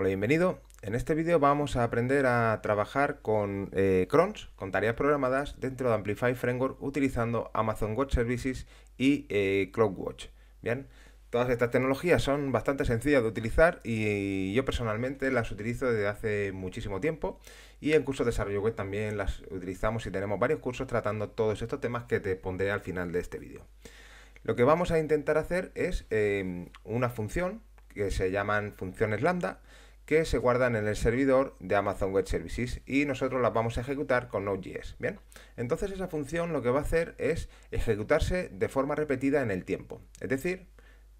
Hola, bienvenido. En este vídeo vamos a aprender a trabajar con eh, con tareas programadas dentro de Amplify Framework utilizando Amazon Web Services y eh, CloudWatch. Bien, todas estas tecnologías son bastante sencillas de utilizar y yo personalmente las utilizo desde hace muchísimo tiempo y en cursos de desarrollo web también las utilizamos y tenemos varios cursos tratando todos estos temas que te pondré al final de este vídeo. Lo que vamos a intentar hacer es eh, una función que se llaman funciones lambda que se guardan en el servidor de Amazon Web Services y nosotros las vamos a ejecutar con Node.js. Bien, entonces esa función lo que va a hacer es ejecutarse de forma repetida en el tiempo, es decir,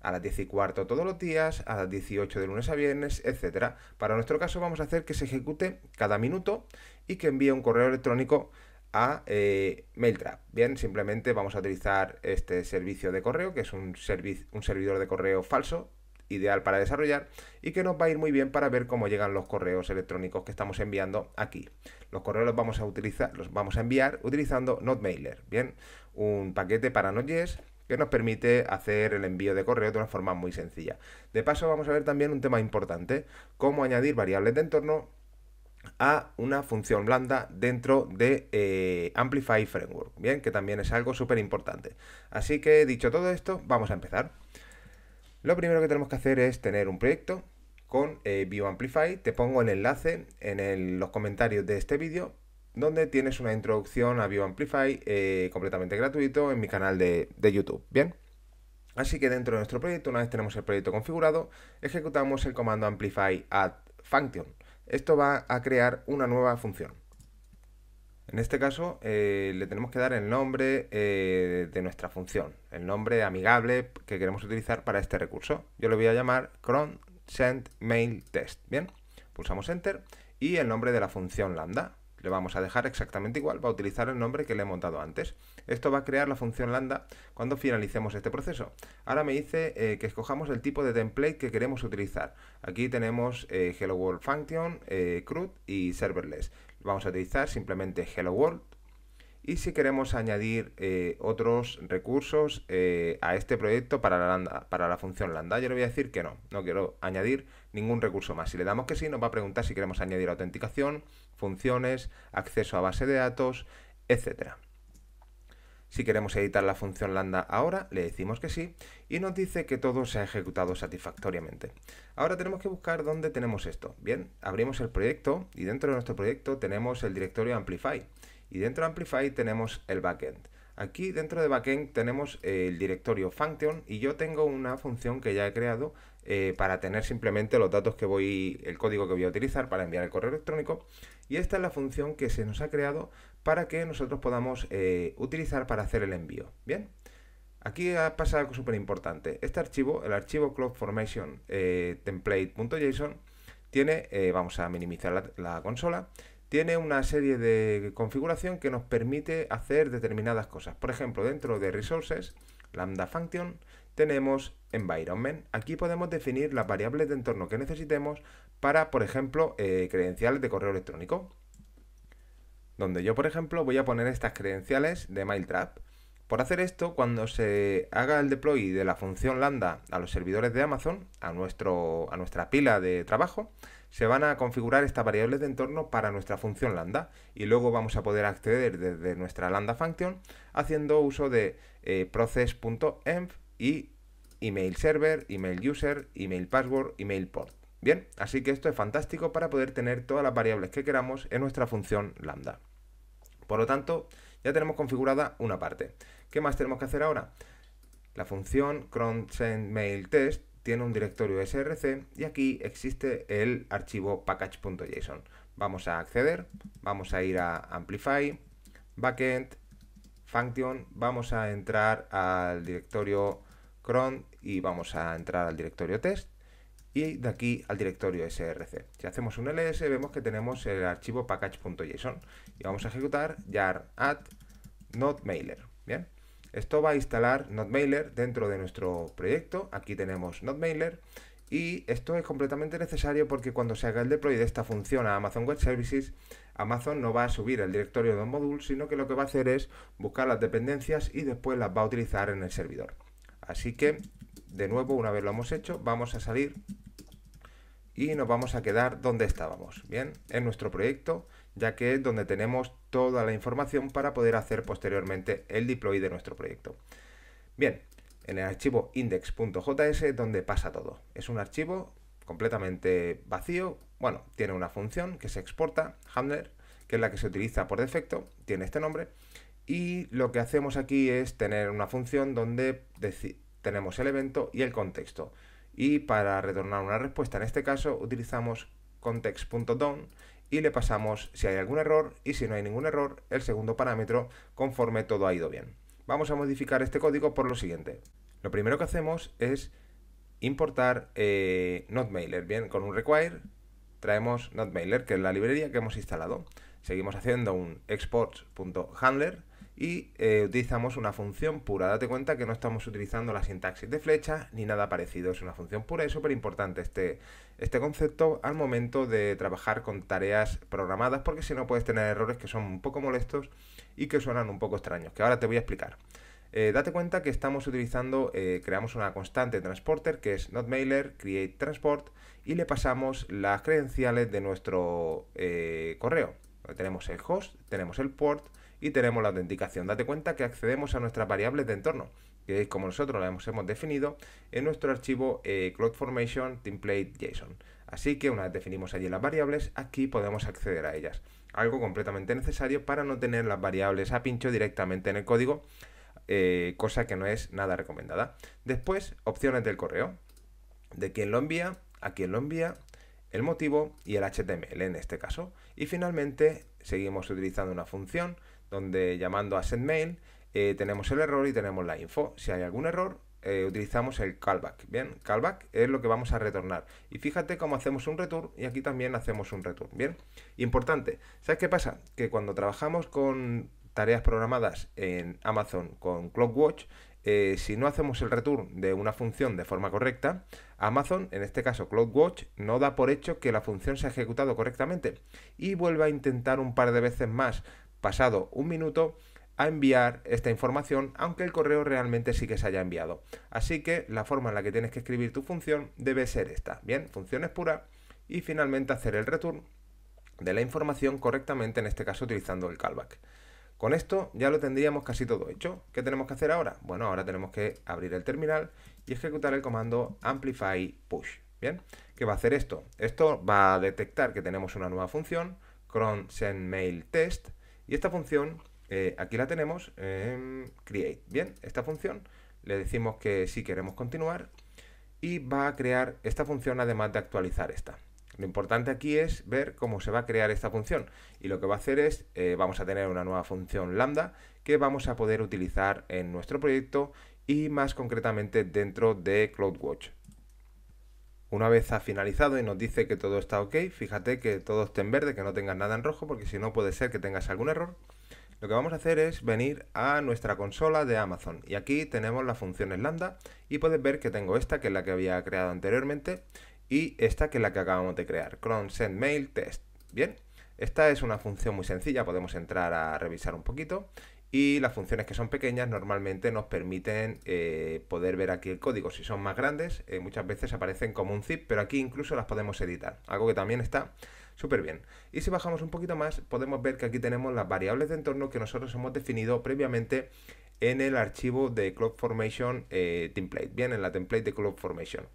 a las 10 y cuarto todos los días, a las 18 de lunes a viernes, etc. Para nuestro caso vamos a hacer que se ejecute cada minuto y que envíe un correo electrónico a eh, MailTrap. Bien, simplemente vamos a utilizar este servicio de correo, que es un, un servidor de correo falso, ideal para desarrollar y que nos va a ir muy bien para ver cómo llegan los correos electrónicos que estamos enviando aquí. Los correos los vamos a utilizar, los vamos a enviar utilizando NotMailer, bien, un paquete para Node.js que nos permite hacer el envío de correo de una forma muy sencilla. De paso vamos a ver también un tema importante, cómo añadir variables de entorno a una función blanda dentro de eh, Amplify Framework, bien, que también es algo súper importante. Así que dicho todo esto, vamos a empezar. Lo primero que tenemos que hacer es tener un proyecto con BioAmplify. Eh, Te pongo el enlace en los comentarios de este vídeo donde tienes una introducción a BioAmplify eh, completamente gratuito en mi canal de, de YouTube. Bien. Así que dentro de nuestro proyecto, una vez tenemos el proyecto configurado, ejecutamos el comando amplify add function. Esto va a crear una nueva función. En este caso eh, le tenemos que dar el nombre eh, de nuestra función, el nombre amigable que queremos utilizar para este recurso. Yo lo voy a llamar cron send mail test. Bien, pulsamos enter y el nombre de la función lambda. Le vamos a dejar exactamente igual, va a utilizar el nombre que le he montado antes. Esto va a crear la función lambda cuando finalicemos este proceso. Ahora me dice eh, que escojamos el tipo de template que queremos utilizar. Aquí tenemos Hello World Function, CRUD y Serverless vamos a utilizar simplemente Hello World. Y si queremos añadir eh, otros recursos eh, a este proyecto para la, para la función lambda, yo le voy a decir que no, no quiero añadir ningún recurso más. Si le damos que sí, nos va a preguntar si queremos añadir autenticación, funciones, acceso a base de datos, etcétera. Si queremos editar la función lambda ahora, le decimos que sí y nos dice que todo se ha ejecutado satisfactoriamente. Ahora tenemos que buscar dónde tenemos esto. Bien, abrimos el proyecto y dentro de nuestro proyecto tenemos el directorio Amplify y dentro de Amplify tenemos el backend. Aquí dentro de backend tenemos el directorio function y yo tengo una función que ya he creado eh, para tener simplemente los datos que voy, el código que voy a utilizar para enviar el correo electrónico. Y esta es la función que se nos ha creado para que nosotros podamos eh, utilizar para hacer el envío. Bien, aquí pasado algo súper importante. Este archivo, el archivo CloudFormationTemplate.json, eh, tiene, eh, vamos a minimizar la, la, consola, tiene una serie de configuración que nos permite hacer determinadas cosas. Por ejemplo, dentro de resources, lambda function, tenemos environment. Aquí podemos definir las variables de entorno que necesitemos para, por ejemplo, credenciales de correo electrónico donde yo, por ejemplo, voy a poner estas credenciales de MailTrap. Por hacer esto, cuando se haga el deploy de la función lambda a los servidores de Amazon, a, a nuestra pila de trabajo, se van a configurar estas variables de entorno para nuestra función lambda y luego vamos a poder acceder desde nuestra lambda function haciendo uso de eh, process.env y email server, email user, email password, email port. Bien, así que esto es fantástico para poder tener todas las variables que queramos en nuestra función lambda. Por lo tanto, ya tenemos configurada una parte. ¿Qué más tenemos que hacer ahora? La función cron mail test tiene un directorio src y aquí existe el archivo package.json. Vamos a acceder, vamos a ir a Amplify, Backend, Function, vamos a entrar al directorio cron y vamos a entrar al directorio test y de aquí al directorio src. Si hacemos un ls vemos que tenemos el archivo package.json y vamos a ejecutar jar add notmailer. Bien, esto va a instalar notmailer dentro de nuestro proyecto. Aquí tenemos notmailer y esto es completamente necesario porque cuando se haga el deploy de esta función a Amazon Web Services, Amazon no va a subir el directorio de un module sino que lo que va a hacer es buscar las dependencias y después las va a utilizar en el servidor. Así que de nuevo, una vez lo hemos hecho, vamos a salir y nos vamos a quedar donde estábamos, ¿bien? En nuestro proyecto, ya que es donde tenemos toda la información para poder hacer posteriormente el deploy de nuestro proyecto. Bien, en el archivo index.js es donde pasa todo. Es un archivo completamente vacío, bueno, tiene una función que se exporta, handler, que es la que se utiliza por defecto, tiene este nombre, y lo que hacemos aquí es tener una función donde tenemos el evento y el contexto. Y para retornar una respuesta, en este caso utilizamos context.down y le pasamos si hay algún error y si no hay ningún error el segundo parámetro conforme todo ha ido bien. Vamos a modificar este código por lo siguiente. Lo primero que hacemos es importar eh, NotMailer. Bien, con un require traemos NotMailer, que es la librería que hemos instalado. Seguimos haciendo un exports.handler y eh, utilizamos una función pura. Date cuenta que no estamos utilizando la sintaxis de flecha ni nada parecido. Es una función pura. Es súper importante este, este concepto al momento de trabajar con tareas programadas porque si no puedes tener errores que son un poco molestos y que suenan un poco extraños, que ahora te voy a explicar. Eh, date cuenta que estamos utilizando, eh, creamos una constante transporter que es notmailer, create transport y le pasamos las credenciales de nuestro correo. Tenemos el host, tenemos el port, y tenemos la autenticación. Date cuenta que accedemos a nuestras variables de entorno, que es como nosotros las hemos, definido en nuestro archivo eh, CloudFormation Template JSON. Así que una vez definimos allí las variables, aquí podemos acceder a ellas. Algo completamente necesario para no tener las variables a pincho directamente en el código, eh, cosa que no es nada recomendada. Después, opciones del correo, de quién lo envía, a quién lo envía, el motivo y el HTML en este caso. Y finalmente, seguimos utilizando una función donde llamando a SendMail eh, tenemos el error y tenemos la info. Si hay algún error, eh, utilizamos el callback. Bien, callback es lo que vamos a retornar. Y fíjate cómo hacemos un return y aquí también hacemos un return. Bien, importante. ¿Sabes qué pasa? Que cuando trabajamos con tareas programadas en Amazon con CloudWatch eh, si no hacemos el return de una función de forma correcta, Amazon, en este caso CloudWatch, no da por hecho que la función se ha ejecutado correctamente y vuelve a intentar un par de veces más pasado un minuto a enviar esta información, aunque el correo realmente sí que se haya enviado. Así que la forma en la que tienes que escribir tu función debe ser esta. Bien, funciones pura y finalmente hacer el return de la información correctamente, en este caso utilizando el callback. Con esto ya lo tendríamos casi todo hecho. ¿Qué tenemos que hacer ahora? Bueno, ahora tenemos que abrir el terminal y ejecutar el comando amplify push. ¿Bien? ¿Qué va a hacer esto? Esto va a detectar que tenemos una nueva función, cron send mail test, y esta función, eh, aquí la tenemos en create. Bien, esta función le decimos que si sí queremos continuar y va a crear esta función además de actualizar esta. Lo importante aquí es ver cómo se va a crear esta función y lo que va a hacer es, eh, vamos a tener una nueva función lambda que vamos a poder utilizar en nuestro proyecto y más concretamente dentro de CloudWatch. Una vez ha finalizado y nos dice que todo está ok, fíjate que todo esté en verde, que no tengas nada en rojo, porque si no puede ser que tengas algún error. Lo que vamos a hacer es venir a nuestra consola de Amazon y aquí tenemos las funciones lambda y puedes ver que tengo esta que es la que había creado anteriormente y esta que es la que acabamos de crear, cron send mail test. Bien, esta es una función muy sencilla, podemos entrar a revisar un poquito y las funciones que son pequeñas normalmente nos permiten eh, poder ver aquí el código. Si son más grandes, eh, muchas veces aparecen como un zip, pero aquí incluso las podemos editar, algo que también está súper bien. Y si bajamos un poquito más, podemos ver que aquí tenemos las variables de entorno que nosotros hemos definido previamente en el archivo de CloudFormation eh, template, bien, en la template de CloudFormation.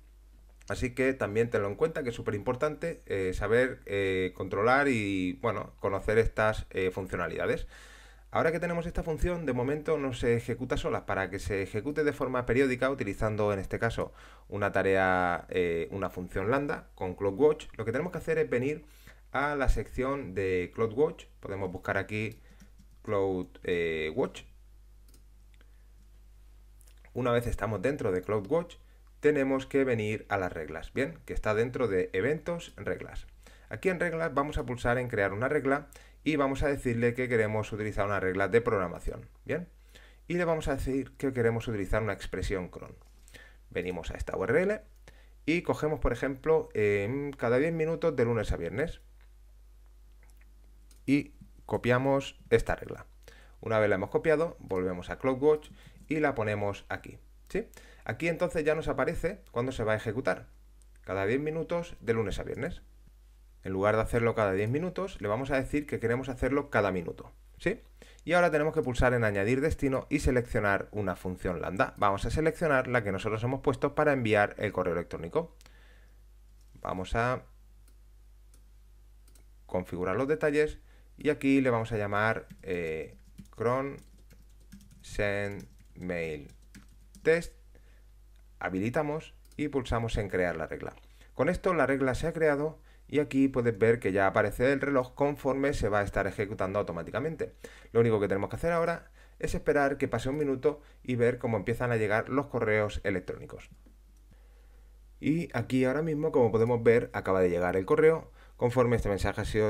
Así que también tenlo en cuenta que es súper importante saber controlar y, bueno, conocer estas funcionalidades. Ahora que tenemos esta función, de momento no se ejecuta sola. Para que se ejecute de forma periódica, utilizando en este caso una tarea, eh, una función lambda con CloudWatch lo que tenemos que hacer es venir a la sección de CloudWatch. Podemos buscar aquí CloudWatch. Una vez estamos dentro de CloudWatch, tenemos que venir a las reglas, ¿bien? Que está dentro de eventos, reglas. Aquí en reglas vamos a pulsar en crear una regla y vamos a decirle que queremos utilizar una regla de programación, ¿bien? Y le vamos a decir que queremos utilizar una expresión cron. Venimos a esta URL y cogemos, por ejemplo, em, cada 10 minutos de lunes a viernes y copiamos esta regla. Una vez la hemos copiado, volvemos a CloudWatch y la ponemos aquí, ¿sí? Aquí entonces ya nos aparece cuando se va a ejecutar, cada 10 minutos de lunes a viernes en lugar de hacerlo cada 10 minutos, le vamos a decir que queremos hacerlo cada minuto. ¿Sí? Y ahora tenemos que pulsar en añadir destino y seleccionar una función lambda. Vamos a seleccionar la que nosotros hemos puesto para enviar el correo electrónico. Vamos a configurar los detalles y aquí le vamos a llamar eh, cron send mail test. Habilitamos y pulsamos en crear la regla. Con esto la regla se ha creado y aquí puedes ver que ya aparece el reloj conforme se va a estar ejecutando automáticamente. Lo único que tenemos que hacer ahora es esperar que pase un minuto y ver cómo empiezan a llegar los correos electrónicos. Y aquí ahora mismo, como podemos ver, acaba de llegar el correo conforme este mensaje ha sido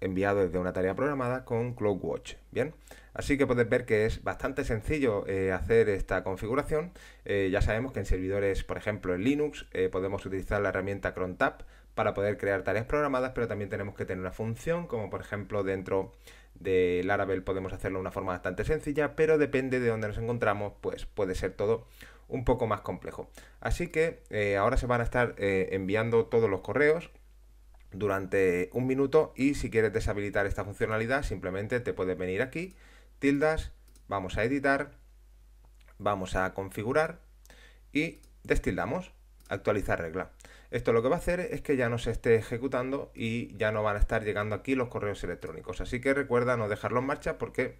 enviado desde una tarea programada con CloudWatch. Bien, así que podéis ver que es bastante sencillo eh, hacer esta configuración. Eh, ya sabemos que en servidores, por ejemplo, en Linux, eh, podemos utilizar la herramienta crontab para poder crear tareas programadas, pero también tenemos que tener una función, como por ejemplo dentro de Laravel podemos hacerlo de una forma bastante sencilla, pero depende de dónde nos encontramos, pues puede ser todo un poco más complejo. Así que ahora se van a estar enviando todos los correos durante un minuto y si quieres deshabilitar esta funcionalidad simplemente te puedes venir aquí, tildas, vamos a editar, vamos a configurar y destildamos, actualizar regla. Esto lo que va a hacer es que ya no se esté ejecutando y ya no van a estar llegando aquí los correos electrónicos. Así que recuerda no dejarlo en marcha porque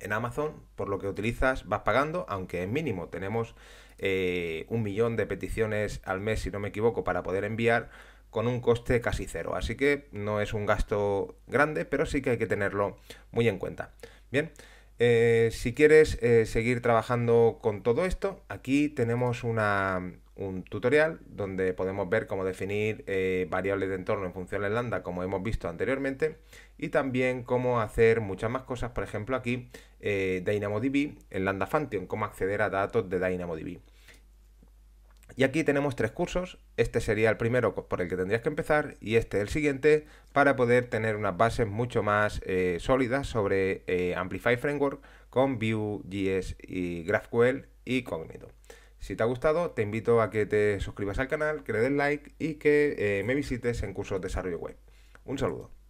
en Amazon, por lo que utilizas, vas pagando, aunque es mínimo. Tenemos eh, un millón de peticiones al mes, si no me equivoco, para poder enviar con un coste casi cero. Así que no es un gasto grande, pero sí que hay que tenerlo muy en cuenta. Bien, eh, si quieres eh, seguir trabajando con todo esto, aquí tenemos un tutorial donde podemos ver cómo definir eh, variables de entorno en función de lambda, como hemos visto anteriormente, y también cómo hacer muchas más cosas, por ejemplo aquí DynamoDB en lambda function, cómo acceder a datos de DynamoDB. Y aquí tenemos tres cursos. Este sería el primero por el que tendrías que empezar y este el siguiente para poder tener unas bases mucho más eh, sólidas sobre eh, Amplify Framework con Vue.js y GraphQL y Cognito. Si te ha gustado, te invito a que te suscribas al canal, que le des like y que eh, me visites en cursos de desarrollo web. Un saludo.